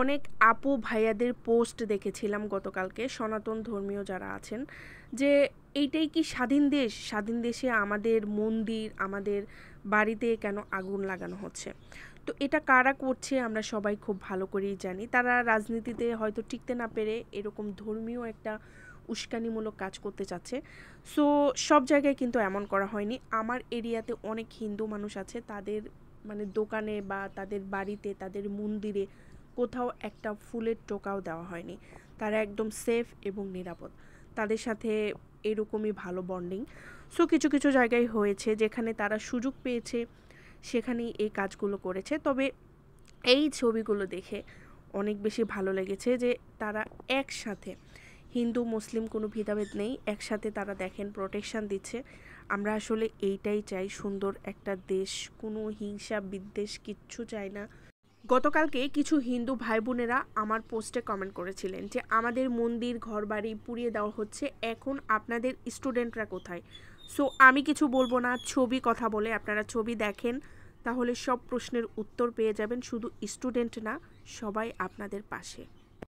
অনেক আপু ভাইয়াদের পোস্ট দেখেছিলাম গতকালকে সনাতন ধর্মীয় যারা আছেন যে এইটাই কি স্বাধীন দেশ স্বাধীন দেশে আমাদের মন্দির আমাদের বাড়িতে কেন আগুন লাগানো হচ্ছে তো এটা কারা করছে আমরা সবাই খুব ভালো করেই জানি তারা রাজনীতিতে হয়তো টিকতে না পেরে এরকম ধর্মীয় একটা উস্কানিমূলক কাজ করতে চাচ্ছে সো সব জায়গায় কিন্তু এমন করা হয়নি আমার এরিয়াতে অনেক হিন্দু মানুষ আছে তাদের মানে দোকানে বা তাদের বাড়িতে তাদের মন্দিরে কোথাও একটা ফুলের টোকাও দেওয়া হয়নি তারা একদম সেফ এবং নিরাপদ তাদের সাথে এরকমই ভালো বন্ডিং সো কিছু কিছু জায়গায় হয়েছে যেখানে তারা সুযোগ পেয়েছে সেখানেই এই কাজগুলো করেছে তবে এই ছবিগুলো দেখে অনেক বেশি ভালো লেগেছে যে তারা একসাথে হিন্দু মুসলিম কোনো ভেদাভেদ নেই একসাথে তারা দেখেন প্রোটেকশান দিচ্ছে আমরা আসলে এইটাই চাই সুন্দর একটা দেশ কোনো হিংসা বিদ্বেষ কিচ্ছু চাই না গতকালকে কিছু হিন্দু ভাই বোনেরা আমার পোস্টে কমেন্ট করেছিলেন যে আমাদের মন্দির ঘরবাড়ি পুড়িয়ে দেওয়া হচ্ছে এখন আপনাদের স্টুডেন্টরা কোথায় সো আমি কিছু বলবো না ছবি কথা বলে আপনারা ছবি দেখেন তাহলে সব প্রশ্নের উত্তর পেয়ে যাবেন শুধু স্টুডেন্ট না সবাই আপনাদের পাশে